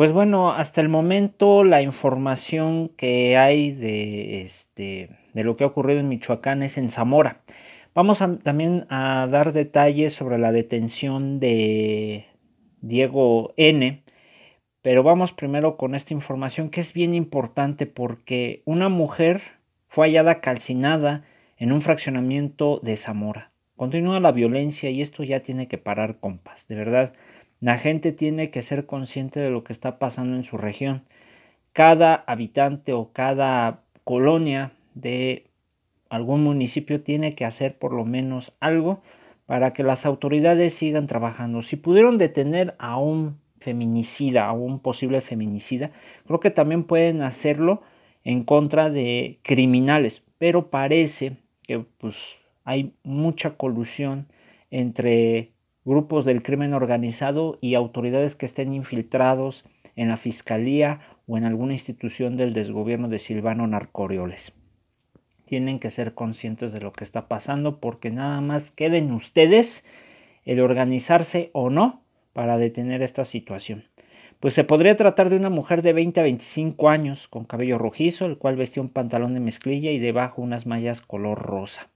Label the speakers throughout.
Speaker 1: Pues bueno, hasta el momento la información que hay de, este, de lo que ha ocurrido en Michoacán es en Zamora. Vamos también a dar detalles sobre la detención de Diego N. Pero vamos primero con esta información que es bien importante porque una mujer fue hallada calcinada en un fraccionamiento de Zamora. Continúa la violencia y esto ya tiene que parar, compas. De verdad, la gente tiene que ser consciente de lo que está pasando en su región. Cada habitante o cada colonia de algún municipio tiene que hacer por lo menos algo para que las autoridades sigan trabajando. Si pudieron detener a un feminicida, a un posible feminicida, creo que también pueden hacerlo en contra de criminales, pero parece que pues, hay mucha colusión entre grupos del crimen organizado y autoridades que estén infiltrados en la Fiscalía o en alguna institución del desgobierno de Silvano Narcorioles. Tienen que ser conscientes de lo que está pasando porque nada más queden ustedes el organizarse o no para detener esta situación. Pues se podría tratar de una mujer de 20 a 25 años con cabello rojizo, el cual vestía un pantalón de mezclilla y debajo unas mallas color rosa.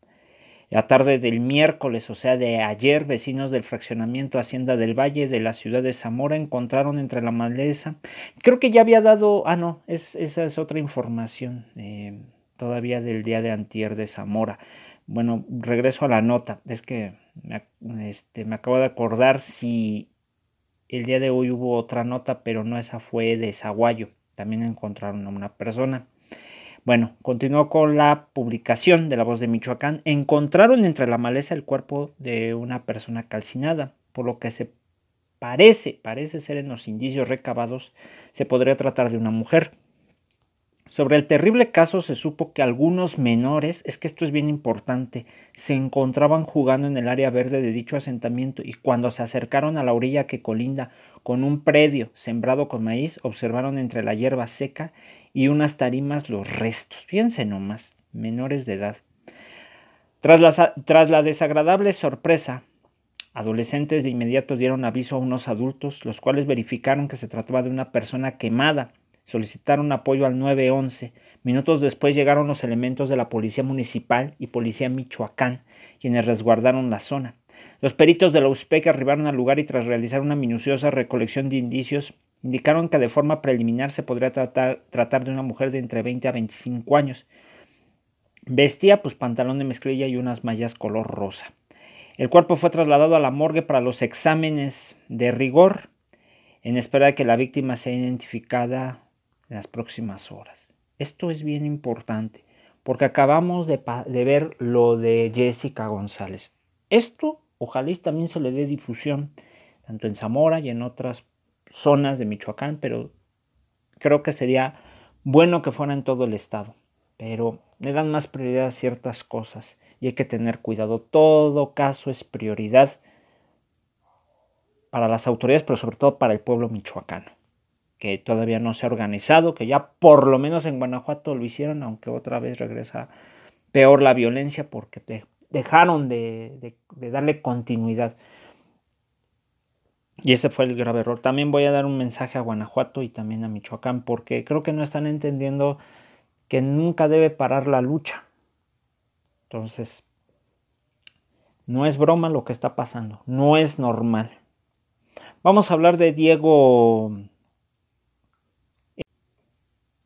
Speaker 1: La tarde del miércoles, o sea, de ayer, vecinos del fraccionamiento Hacienda del Valle de la ciudad de Zamora encontraron entre la maleza. Creo que ya había dado. Ah, no, es, esa es otra información eh, todavía del día de Antier de Zamora. Bueno, regreso a la nota. Es que me, este, me acabo de acordar si el día de hoy hubo otra nota, pero no esa fue de Zaguayo. También encontraron a una persona. Bueno, continuó con la publicación de La Voz de Michoacán. Encontraron entre la maleza el cuerpo de una persona calcinada, por lo que se parece, parece ser en los indicios recabados, se podría tratar de una mujer. Sobre el terrible caso se supo que algunos menores, es que esto es bien importante, se encontraban jugando en el área verde de dicho asentamiento y cuando se acercaron a la orilla que colinda con un predio sembrado con maíz, observaron entre la hierba seca y unas tarimas los restos, fíjense nomás, menores de edad. Tras la, tras la desagradable sorpresa, adolescentes de inmediato dieron aviso a unos adultos, los cuales verificaron que se trataba de una persona quemada solicitaron apoyo al 911. Minutos después llegaron los elementos de la Policía Municipal y Policía Michoacán, quienes resguardaron la zona. Los peritos de la USPEC arribaron al lugar y tras realizar una minuciosa recolección de indicios, indicaron que de forma preliminar se podría tratar, tratar de una mujer de entre 20 a 25 años. Vestía pues pantalón de mezclilla y unas mallas color rosa. El cuerpo fue trasladado a la morgue para los exámenes de rigor en espera de que la víctima sea identificada las próximas horas. Esto es bien importante porque acabamos de, ver lo de Jessica González. Esto ojalá también se le dé difusión, tanto en Zamora y en otras zonas de Michoacán, pero creo que sería bueno que fuera en todo el estado. Pero le dan más prioridad a ciertas cosas y hay que tener cuidado. Todo caso es prioridad para las autoridades, pero sobre todo para el pueblo michoacano que todavía no se ha organizado, que ya por lo menos en Guanajuato lo hicieron, aunque otra vez regresa peor la violencia porque te dejaron de, de darle continuidad. Y ese fue el grave error. También voy a dar un mensaje a Guanajuato y también a Michoacán, porque creo que no están entendiendo que nunca debe parar la lucha. Entonces, no es broma lo que está pasando, no es normal. Vamos a hablar de Diego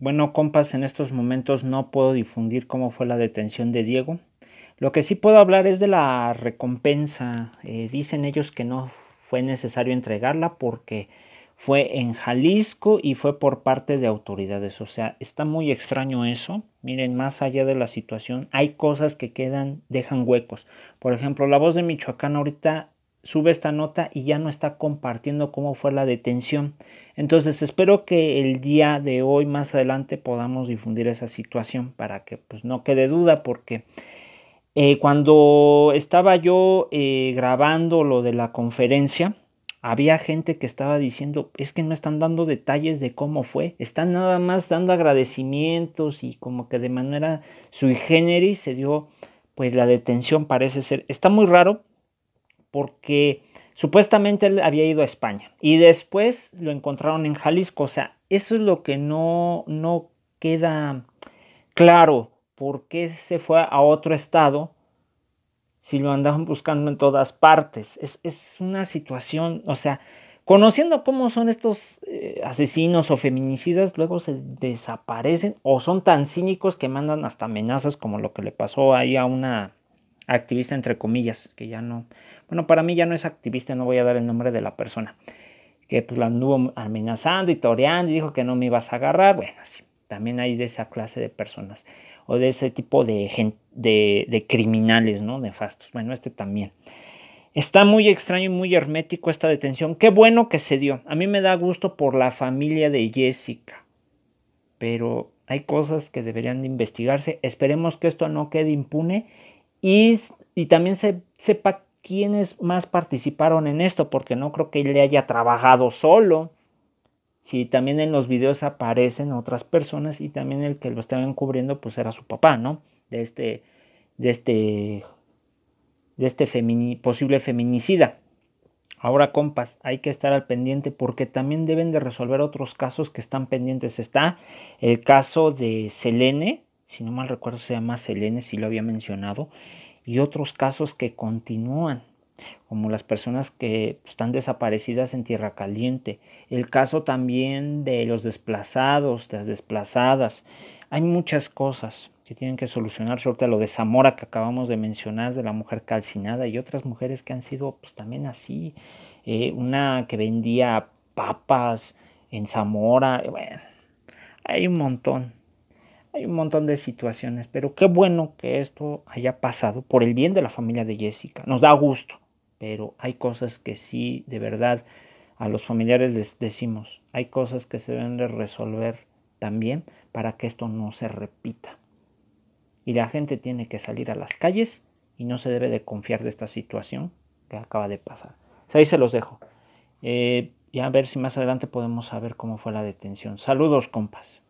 Speaker 1: bueno, compas, en estos momentos no puedo difundir cómo fue la detención de Diego. Lo que sí puedo hablar es de la recompensa. Eh, dicen ellos que no fue necesario entregarla porque fue en Jalisco y fue por parte de autoridades. O sea, está muy extraño eso. Miren, más allá de la situación, hay cosas que quedan, dejan huecos. Por ejemplo, la voz de Michoacán ahorita sube esta nota y ya no está compartiendo cómo fue la detención. Entonces espero que el día de hoy más adelante podamos difundir esa situación para que pues no quede duda porque eh, cuando estaba yo eh, grabando lo de la conferencia había gente que estaba diciendo es que no están dando detalles de cómo fue, están nada más dando agradecimientos y como que de manera sui generis se dio pues la detención parece ser, está muy raro porque supuestamente él había ido a España y después lo encontraron en Jalisco. O sea, eso es lo que no, queda claro. ¿Por qué se fue a otro estado si lo andaban buscando en todas partes? Es, una situación, o sea, conociendo cómo son estos eh, asesinos o feminicidas, luego se desaparecen o son tan cínicos que mandan hasta amenazas como lo que le pasó ahí a una activista, entre comillas, que ya no, bueno, para mí ya no es activista, no voy a dar el nombre de la persona, que pues, la anduvo amenazando y toreando y dijo que no me ibas a agarrar, bueno, sí, también hay de esa clase de personas o de ese tipo de, de, criminales, ¿no? Nefastos, bueno, este también. Está muy extraño y muy hermético esta detención. Qué bueno que se dio. A mí me da gusto por la familia de Jessica. Pero hay cosas que deberían de investigarse. Esperemos que esto no quede impune y, también se sepa quiénes más participaron en esto, porque no creo que él le haya trabajado solo. Si también en los videos aparecen otras personas y también el que lo estaban cubriendo pues era su papá, ¿no? De este, de este, de este posible feminicida. Ahora, compas, hay que estar al pendiente porque también deben de resolver otros casos que están pendientes. Está el caso de Selene, si no mal recuerdo se llama Selene, si lo había mencionado y otros casos que continúan, como las personas que están desaparecidas en Tierra Caliente, el caso también de los desplazados, de las desplazadas. Hay muchas cosas que tienen que sobre todo lo de Zamora que acabamos de mencionar, de la mujer calcinada y otras mujeres que han sido pues, también así. Eh, una que vendía papas en Zamora. Eh, hay un montón hay un montón de situaciones, pero qué bueno que esto haya pasado por el bien de la familia de Jessica. Nos da gusto, pero hay cosas que sí, de verdad, a los familiares les decimos, hay cosas que se deben de resolver también para que esto no se repita. Y la gente tiene que salir a las calles y no se debe de confiar de esta situación que acaba de pasar. Pues ahí se los dejo. Eh, y a ver si más adelante podemos saber cómo fue la detención. Saludos, compas.